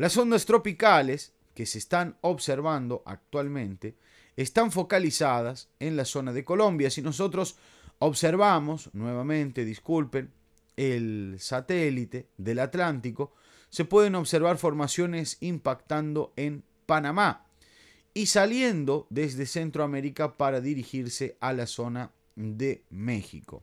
Las ondas tropicales que se están observando actualmente están focalizadas en la zona de Colombia. Si nosotros observamos, nuevamente, disculpen, el satélite del Atlántico, se pueden observar formaciones impactando en Panamá y saliendo desde Centroamérica para dirigirse a la zona de México.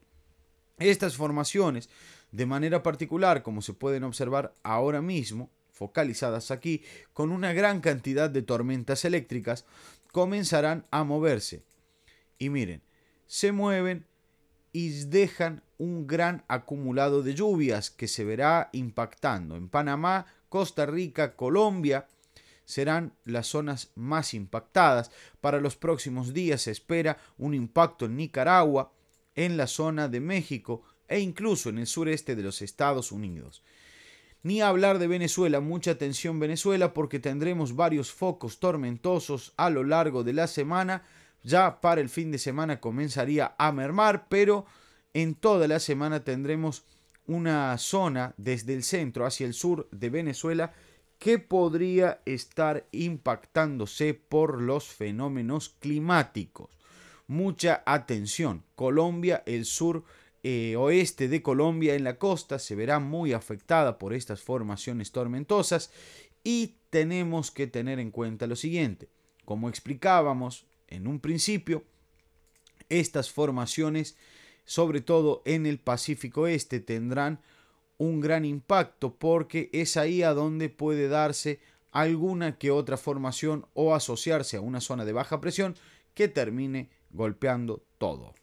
Estas formaciones, de manera particular, como se pueden observar ahora mismo, focalizadas aquí, con una gran cantidad de tormentas eléctricas, comenzarán a moverse. Y miren, se mueven y dejan un gran acumulado de lluvias que se verá impactando en Panamá, Costa Rica, Colombia. Serán las zonas más impactadas. Para los próximos días se espera un impacto en Nicaragua, en la zona de México e incluso en el sureste de los Estados Unidos. Ni hablar de Venezuela, mucha atención Venezuela porque tendremos varios focos tormentosos a lo largo de la semana. Ya para el fin de semana comenzaría a mermar, pero en toda la semana tendremos una zona desde el centro hacia el sur de Venezuela que podría estar impactándose por los fenómenos climáticos. Mucha atención. Colombia, el sur eh, oeste de Colombia en la costa se verá muy afectada por estas formaciones tormentosas y tenemos que tener en cuenta lo siguiente. Como explicábamos en un principio, estas formaciones, sobre todo en el Pacífico Este, tendrán un gran impacto porque es ahí a donde puede darse alguna que otra formación o asociarse a una zona de baja presión que termine golpeando todo.